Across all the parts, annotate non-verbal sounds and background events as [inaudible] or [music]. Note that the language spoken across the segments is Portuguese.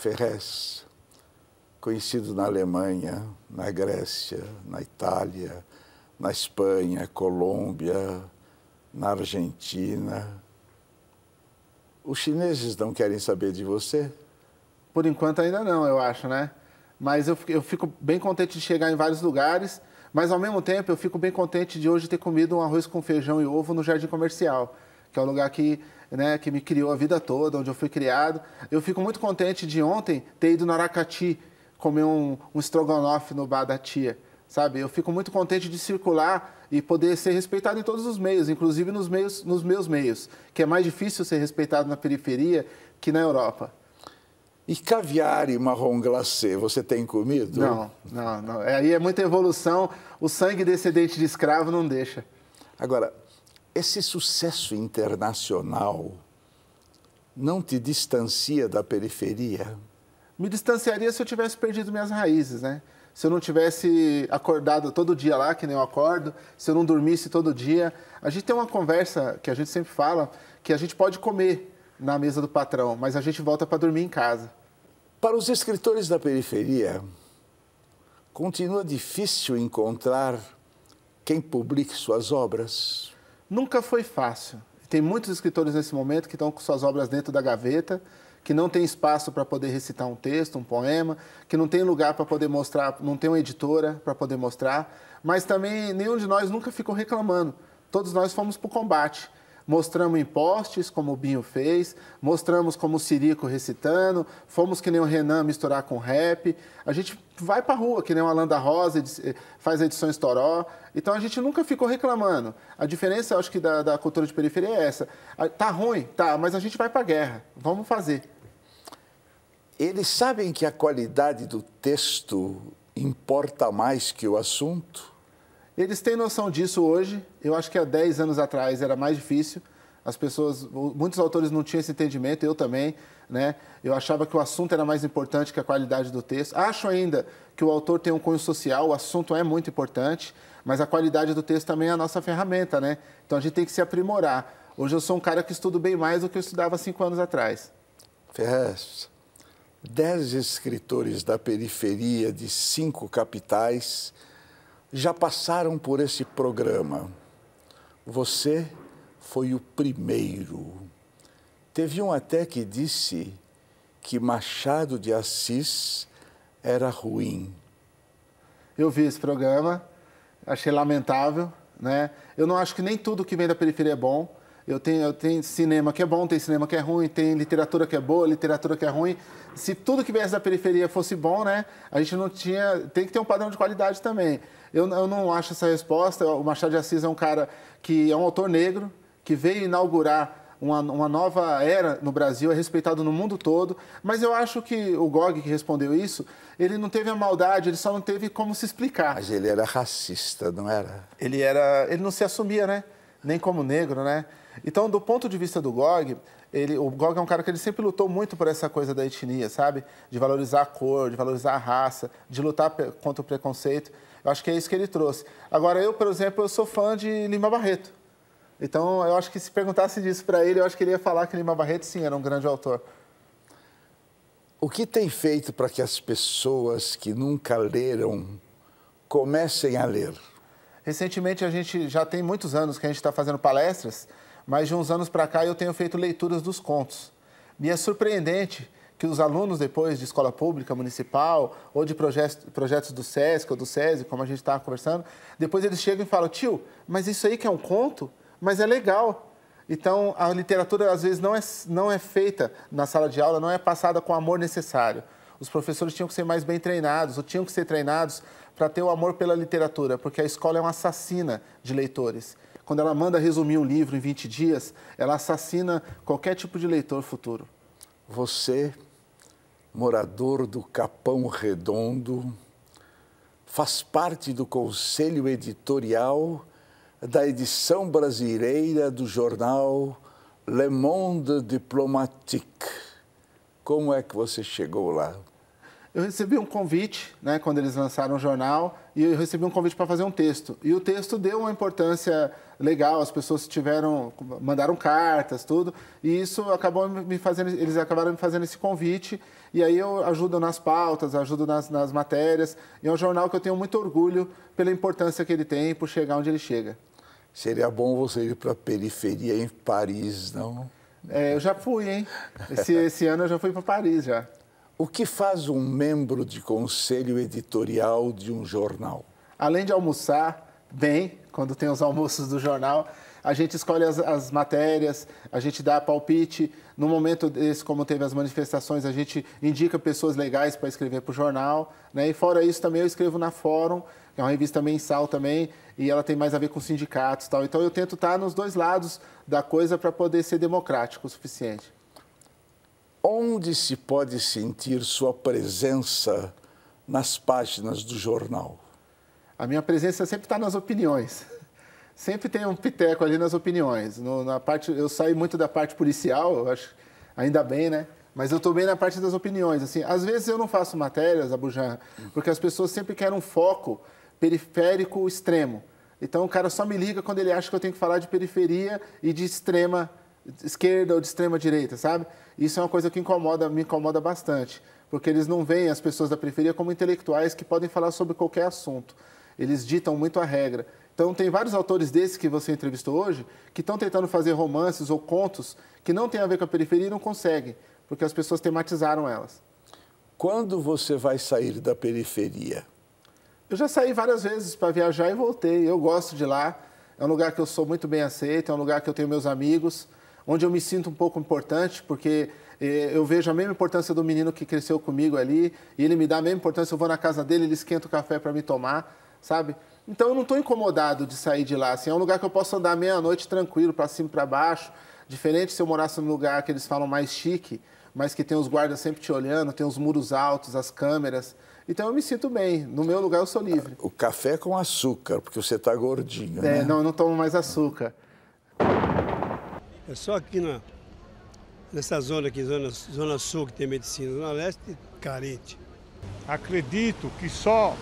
Ferrez, conhecido na Alemanha, na Grécia, na Itália, na Espanha, Colômbia, na Argentina. Os chineses não querem saber de você? Por enquanto ainda não, eu acho, né? Mas eu, eu fico bem contente de chegar em vários lugares, mas ao mesmo tempo eu fico bem contente de hoje ter comido um arroz com feijão e ovo no jardim comercial que é o lugar que, né, que me criou a vida toda, onde eu fui criado. Eu fico muito contente de ontem ter ido no Aracati comer um, um estrogonofe no bar da tia, sabe? Eu fico muito contente de circular e poder ser respeitado em todos os meios, inclusive nos, meios, nos meus meios, que é mais difícil ser respeitado na periferia que na Europa. E caviar e marrom glacê, você tem comido? Não, não, não. Aí é muita evolução. O sangue descendente de escravo não deixa. Agora, esse sucesso internacional não te distancia da periferia? Me distanciaria se eu tivesse perdido minhas raízes, né? Se eu não tivesse acordado todo dia lá, que nem eu acordo, se eu não dormisse todo dia. A gente tem uma conversa que a gente sempre fala que a gente pode comer na mesa do patrão, mas a gente volta para dormir em casa. Para os escritores da periferia, continua difícil encontrar quem publique suas obras. Nunca foi fácil. Tem muitos escritores nesse momento que estão com suas obras dentro da gaveta, que não tem espaço para poder recitar um texto, um poema, que não tem lugar para poder mostrar, não tem uma editora para poder mostrar, mas também nenhum de nós nunca ficou reclamando. Todos nós fomos para o combate mostramos em postes, como o Binho fez, mostramos como o Sirico recitando, fomos que nem o Renan misturar com rap. A gente vai para rua, que nem o Alan da Rosa, eh, faz edições toró. Então a gente nunca ficou reclamando. A diferença, acho que, da, da cultura de periferia é essa. Tá ruim? Tá, mas a gente vai para guerra. Vamos fazer. Eles sabem que a qualidade do texto importa mais que o assunto? Eles têm noção disso hoje. Eu acho que há 10 anos atrás era mais difícil. As pessoas, muitos autores não tinham esse entendimento, eu também, né? Eu achava que o assunto era mais importante que a qualidade do texto. Acho ainda que o autor tem um cunho social, o assunto é muito importante, mas a qualidade do texto também é a nossa ferramenta, né? Então a gente tem que se aprimorar. Hoje eu sou um cara que estudo bem mais do que eu estudava cinco anos atrás. Ferraz, dez escritores da periferia de cinco capitais já passaram por esse programa. Você foi o primeiro. Teve um até que disse que Machado de Assis era ruim. Eu vi esse programa, achei lamentável, né? Eu não acho que nem tudo que vem da periferia é bom. Eu tenho, eu tenho cinema que é bom, tem cinema que é ruim, tem literatura que é boa, literatura que é ruim. Se tudo que viesse da periferia fosse bom, né? A gente não tinha. Tem que ter um padrão de qualidade também. Eu, eu não acho essa resposta. O Machado de Assis é um cara que é um autor negro, que veio inaugurar uma, uma, nova era no Brasil, é respeitado no mundo todo. Mas eu acho que o Gog, que respondeu isso, ele não teve a maldade, ele só não teve como se explicar. Mas ele era racista, não era? Ele era. ele não se assumia, né? nem como negro, né? Então, do ponto de vista do Gog, ele, o Gog é um cara que ele sempre lutou muito por essa coisa da etnia, sabe? De valorizar a cor, de valorizar a raça, de lutar contra o preconceito. Eu acho que é isso que ele trouxe. Agora, eu, por exemplo, eu sou fã de Lima Barreto. Então, eu acho que se perguntasse disso para ele, eu acho que ele ia falar que Lima Barreto, sim, era um grande autor. O que tem feito para que as pessoas que nunca leram comecem a ler? Recentemente, a gente já tem muitos anos que a gente está fazendo palestras, mas de uns anos para cá eu tenho feito leituras dos contos. E é surpreendente que os alunos depois de escola pública, municipal, ou de projetos, projetos do SESC ou do SESI, como a gente estava conversando, depois eles chegam e falam, tio, mas isso aí que é um conto? Mas é legal. Então, a literatura, às vezes, não é, não é feita na sala de aula, não é passada com o amor necessário os professores tinham que ser mais bem treinados, ou tinham que ser treinados para ter o amor pela literatura, porque a escola é uma assassina de leitores. Quando ela manda resumir um livro em 20 dias, ela assassina qualquer tipo de leitor futuro. Você, morador do Capão Redondo, faz parte do conselho editorial da edição brasileira do jornal Le Monde Diplomatique. Como é que você chegou lá? eu recebi um convite, né, quando eles lançaram o jornal, e eu recebi um convite para fazer um texto. E o texto deu uma importância legal, as pessoas tiveram, mandaram cartas, tudo, e isso acabou me fazendo, eles acabaram me fazendo esse convite, e aí eu ajudo nas pautas, ajudo nas, nas matérias, e é um jornal que eu tenho muito orgulho pela importância que ele tem e por chegar onde ele chega. Seria bom você ir para a periferia em Paris, não? É, eu já fui, hein? Esse, esse ano eu já fui para Paris, já. O que faz um membro de conselho editorial de um jornal? Além de almoçar bem, quando tem os almoços do jornal, a gente escolhe as, as, matérias, a gente dá palpite. No momento desse, como teve as manifestações, a gente indica pessoas legais para escrever para o jornal. Né? E fora isso, também eu escrevo na Fórum, que é uma revista mensal também, e ela tem mais a ver com sindicatos tal. Então eu tento estar nos dois lados da coisa para poder ser democrático o suficiente onde se pode sentir sua presença nas páginas do jornal? A minha presença sempre está nas opiniões. [laughs] Sempre tem um piteco ali nas opiniões. No, na parte, eu saí muito da parte policial, acho, ainda bem, né? Mas eu estou bem na parte das opiniões. Assim, às vezes eu não faço matérias, Abujan, uhum. porque as pessoas sempre querem um foco periférico extremo. Então o cara só me liga quando ele acha que eu tenho que falar de periferia e de extrema esquerda ou de extrema direita, sabe? Isso é uma coisa que incomoda, me incomoda bastante, porque eles não veem as pessoas da periferia como intelectuais que podem falar sobre qualquer assunto. Eles ditam muito a regra. Então, tem vários autores desses que você entrevistou hoje que estão tentando fazer romances ou contos que não têm a ver com a periferia e não conseguem, porque as pessoas tematizaram elas. Quando você vai sair da periferia? Eu já saí várias vezes para viajar e voltei. Eu gosto de lá. É um lugar que eu sou muito bem aceito, é um lugar que eu tenho meus amigos onde eu me sinto um pouco importante, porque eh, eu vejo a mesma importância do menino que cresceu comigo ali, e ele me dá a mesma importância, eu vou na casa dele, ele esquenta o café para me tomar, sabe? Então eu não estou incomodado de sair de lá, assim, é um lugar que eu posso andar meia-noite tranquilo, para cima e para baixo, diferente se eu morasse num lugar que eles falam mais chique, mas que tem os guardas sempre te olhando, tem os muros altos, as câmeras, então eu me sinto bem. No meu lugar eu sou livre. O café com açúcar, porque você está gordinho. É, né? não, eu não tomo mais açúcar. É só aqui na, nessa zona aqui, zona, zona sul que tem medicina, zona leste carente. Acredito que só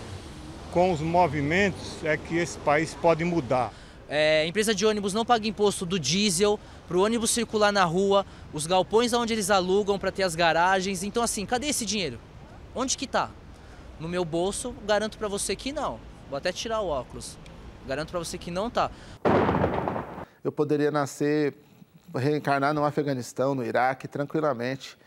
com os movimentos é que esse país pode mudar. É, empresa de ônibus não paga imposto do diesel, para o ônibus circular na rua, os galpões onde eles alugam para ter as garagens. Então assim, cadê esse dinheiro? Onde que tá? No meu bolso, garanto para você que não. Vou até tirar o óculos. Garanto para você que não tá. Eu poderia nascer reencarnar no Afeganistão, no Iraque, tranquilamente.